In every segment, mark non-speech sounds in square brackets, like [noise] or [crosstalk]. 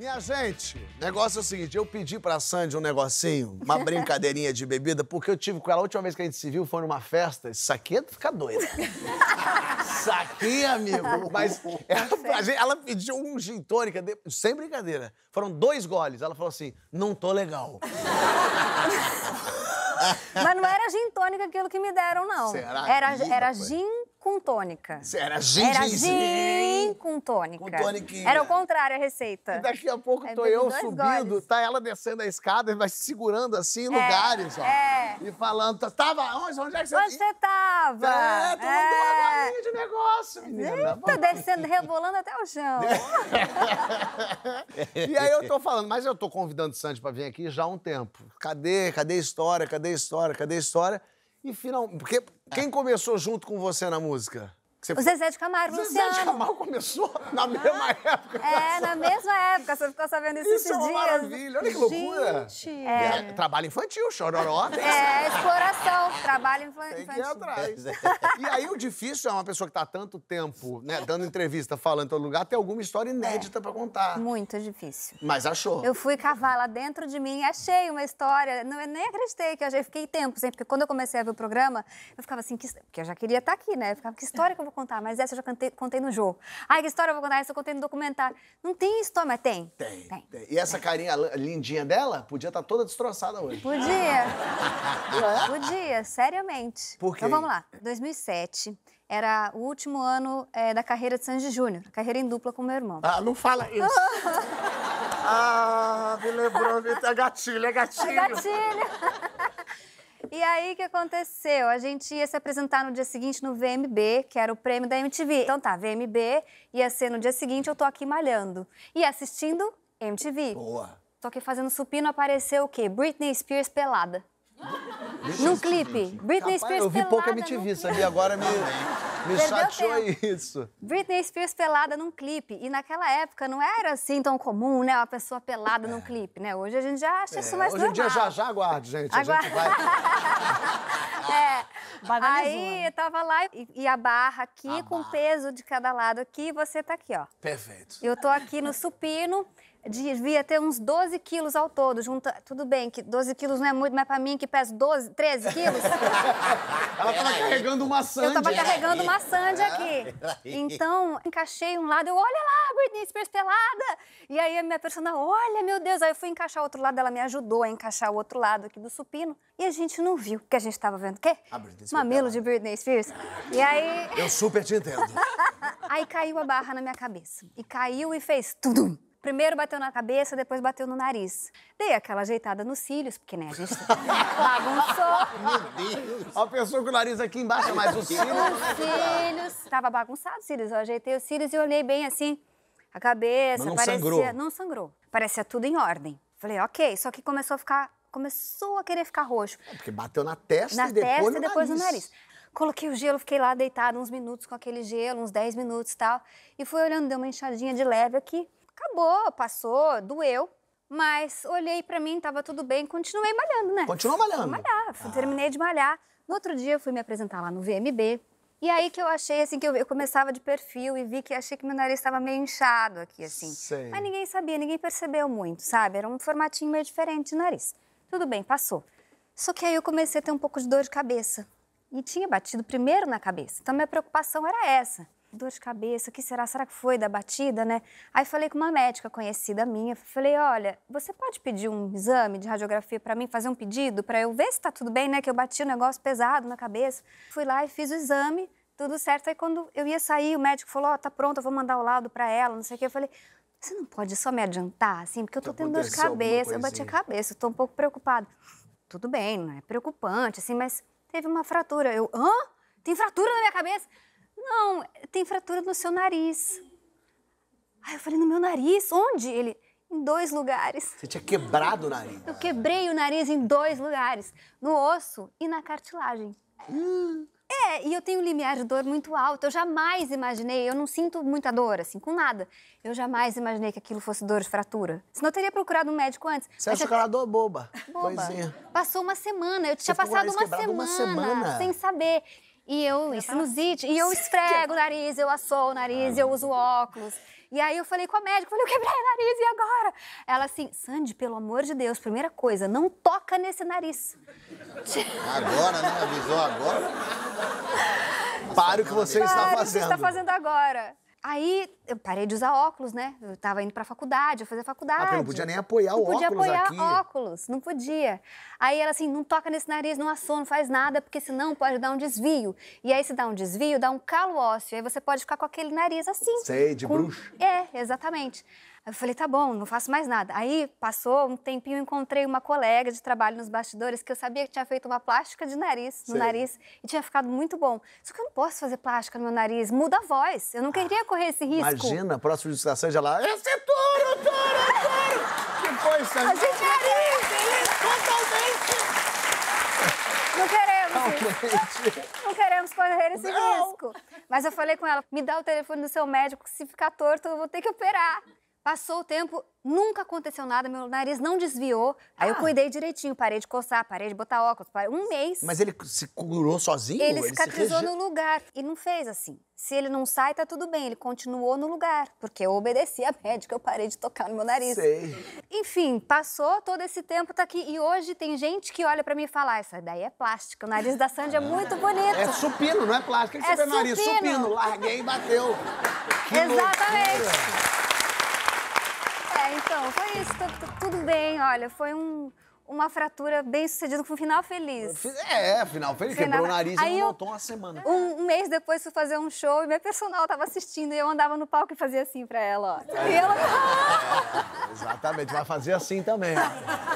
Minha gente, negócio é o seguinte, eu pedi pra Sandy um negocinho, uma [laughs] brincadeirinha de bebida, porque eu tive com ela, a última vez que a gente se viu foi numa festa, isso aqui é ficar doido. isso aqui, amigo, mas tá ela, ela pediu um gin tônica, de, sem brincadeira, foram dois goles, ela falou assim, não tô legal. [laughs] mas não era gin tônica aquilo que me deram, não. Será era, era gin com tônica. Era gin, Era gin, gin com tônica. Com toniquinha. Era o contrário a receita. E daqui a pouco é, tô eu subindo, goles. tá ela descendo a escada e vai se segurando assim em é, lugares, ó. É. E falando, tá, tava onde? Onde é que você... Onde você tava? É, tu é. uma galinha de negócio, menina. está descendo, rebolando até o chão. [laughs] e aí eu tô falando, mas eu tô convidando o Sandy pra vir aqui já há um tempo. Cadê? Cadê a história? Cadê a história? Cadê a história? E final, porque quem começou junto com você na música? Você... O Zezé de Camargo, Zezé Luciano. de Camargo começou [laughs] na mesma ah, época. É, na mesma época. Você ficou sabendo isso esses dias. Isso é uma dias. maravilha. Olha que loucura. É. é trabalho infantil, chororó. Né? É, exploração. Trabalho infantil. Tem que ir atrás. [laughs] e aí o difícil é uma pessoa que está tanto tempo, né, dando entrevista, falando em todo lugar, ter alguma história inédita é. para contar. Muito difícil. Mas achou. Eu fui cavar lá dentro de mim, achei uma história. Não, eu nem acreditei que eu fiquei tempo, assim, porque quando eu comecei a ver o programa, eu ficava assim, que... porque eu já queria estar tá aqui, né? Eu ficava, que história que eu vou vou contar, mas essa eu já contei, contei no jogo. Ai, que história eu vou contar, essa eu contei no documentário. Não tem história, mas tem. Tem. tem. tem. E essa carinha lindinha dela podia estar tá toda destroçada hoje. Podia. [laughs] podia, seriamente. Por então quê? Então vamos lá. 2007 era o último ano é, da carreira de Sandy Júnior, carreira em dupla com meu irmão. Ah, não fala isso. [laughs] ah, me lembrou, é gatilho, é gatilho. É gatilho. E aí, o que aconteceu? A gente ia se apresentar no dia seguinte no VMB, que era o prêmio da MTV. Então tá, VMB ia ser no dia seguinte, eu tô aqui malhando. E assistindo MTV. Boa. Tô aqui fazendo supino, apareceu o quê? Britney Spears pelada. Num clipe. Britney Spears pelada. Eu vi pouco MTV, sabia? Agora é me... Me chateou isso. Britney Spears pelada num clipe. E naquela época não era assim tão comum, né? Uma pessoa pelada é. num clipe, né? Hoje a gente já acha é. isso mais Hoje normal. Hoje em dia já já aguarde, gente. Aguarde. A gente vai... [laughs] é. Aí eu tava lá e, e a barra aqui a com peso de cada lado aqui, você tá aqui, ó. Perfeito. Eu tô aqui no supino devia ter uns 12 quilos ao todo. Junta... Tudo bem que 12 quilos não é muito, mas pra mim que pesa 12, 13 quilos. [laughs] Ela tava carregando uma sandia Eu tava carregando uma sandia aqui. [laughs] Então, encaixei um lado, eu, olha lá, Britney Spears pelada. E aí a minha pessoa, olha, meu Deus. Aí eu fui encaixar o outro lado, ela me ajudou a encaixar o outro lado aqui do supino. E a gente não viu que a gente tava vendo o quê? Mamilo de Britney Spears. E aí... Eu super te entendo. [laughs] aí caiu a barra na minha cabeça. E caiu e fez... tudo. Primeiro bateu na cabeça, depois bateu no nariz. Dei aquela ajeitada nos cílios, porque, né, a gente [laughs] bagunçou. Meu Deus! A pessoa com o nariz aqui embaixo, mas os cílios... Os cílios. Tava bagunçado os cílios. Eu ajeitei os cílios e olhei bem assim, a cabeça. Mas não parecia... sangrou? Não sangrou. Parecia tudo em ordem. Falei, ok. Só que começou a ficar... Começou a querer ficar roxo. É porque bateu na testa na e depois testa, no e depois nariz. no nariz. Coloquei o gelo, fiquei lá deitada uns minutos com aquele gelo, uns 10 minutos e tal. E fui olhando, deu uma inchadinha de leve aqui. Pegou, passou, doeu. Mas olhei para mim, tava tudo bem, continuei malhando, né? Continuou malhando? Fui malhar, ah. terminei de malhar. No outro dia eu fui me apresentar lá no VMB. E aí que eu achei, assim, que eu, eu começava de perfil e vi que achei que meu nariz estava meio inchado aqui, assim. Mas ninguém sabia, ninguém percebeu muito, sabe? Era um formatinho meio diferente de nariz. Tudo bem, passou. Só que aí eu comecei a ter um pouco de dor de cabeça. E tinha batido primeiro na cabeça. Então minha preocupação era essa dor de cabeça, o que será? Será que foi da batida, né? Aí falei com uma médica conhecida minha, falei, olha, você pode pedir um exame de radiografia para mim, fazer um pedido para eu ver se tá tudo bem, né? Que eu bati um negócio pesado na cabeça. Fui lá e fiz o exame, tudo certo. Aí quando eu ia sair, o médico falou, ó, oh, tá pronto, eu vou mandar o laudo para ela, não sei o que. Eu falei, você não pode só me adiantar, assim, porque eu tô tendo dor de cabeça, eu bati a cabeça, eu tô um pouco preocupada. Tudo bem, não é preocupante, assim, mas teve uma fratura. Eu, hã? Tem fratura na minha cabeça? Não, tem fratura no seu nariz. Aí eu falei, no meu nariz? Onde? Ele, em dois lugares. Você tinha quebrado o nariz? Eu quebrei o nariz em dois lugares: no osso e na cartilagem. Hum. É, e eu tenho um limiar de dor muito alto. Eu jamais imaginei, eu não sinto muita dor, assim, com nada. Eu jamais imaginei que aquilo fosse dor de fratura. Senão eu teria procurado um médico antes. Você achou que era é dor boba? Boba. Coisinha. Passou uma semana, eu tinha passado uma semana, uma semana, sem saber. E eu, eu sinusite, assim, e eu esfrego o nariz, eu assou o nariz, Ai, eu uso óculos. E aí eu falei com a médica, falei, eu quebrei o nariz, e agora? Ela assim, Sandy, pelo amor de Deus, primeira coisa, não toca nesse nariz. Agora, né? Avisou agora? [laughs] Para o que você está fazendo. o que você está fazendo agora. Aí eu parei de usar óculos, né? Eu estava indo para a faculdade, eu fazia ah, faculdade. Ah, não podia nem apoiar não o óculos aqui. Não podia apoiar óculos, não podia. Aí ela assim, não toca nesse nariz, não assou, não faz nada, porque senão pode dar um desvio. E aí se dá um desvio, dá um calo ósseo, aí você pode ficar com aquele nariz assim. Sei, de com... bruxo. É, exatamente. eu falei, tá bom, não faço mais nada. Aí passou um tempinho, encontrei uma colega de trabalho nos bastidores que eu sabia que tinha feito uma plástica de nariz, no Sei. nariz, e tinha ficado muito bom. Só que eu não posso fazer plástica no meu nariz, muda a voz. Eu não queria correr esse risco. Imagina, a próxima justificação já lá. Esse é touro, touro, touro! Que foi, Sérgio? A gente totalmente! Não queremos! Não, não queremos correr esse não. risco. Mas eu falei com ela: me dá o telefone do seu médico, se ficar torto, eu vou ter que operar. Passou o tempo, nunca aconteceu nada, meu nariz não desviou. Aí eu ah. cuidei direitinho, parei de coçar, parei de botar óculos, um mês. Mas ele se curou sozinho? Ele, ele cicatrizou rege... no lugar. E não fez assim. Se ele não sai, tá tudo bem. Ele continuou no lugar, porque eu obedeci a médica, eu parei de tocar no meu nariz. Sei. Enfim, passou todo esse tempo, tá aqui. E hoje tem gente que olha para mim e fala: ah, essa daí é plástica. O nariz da Sandy é muito ah, bonito. É supino, não é plástico. Ele é, é supino. nariz, supino, larguei e bateu. Que Exatamente. Loucura. É, então, foi isso. Tudo, tudo bem, olha, foi um, uma fratura bem sucedida com um final feliz. É, final feliz. Final... Quebrou o nariz Aí e não voltou uma semana. Um, um, mês depois fui fazer um show e minha personal tava assistindo e eu andava no palco e fazia assim pra ela, ó. É. E ela. É, exatamente, vai fazer assim também. Ó.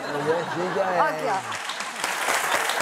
[laughs] É Aqui, ó.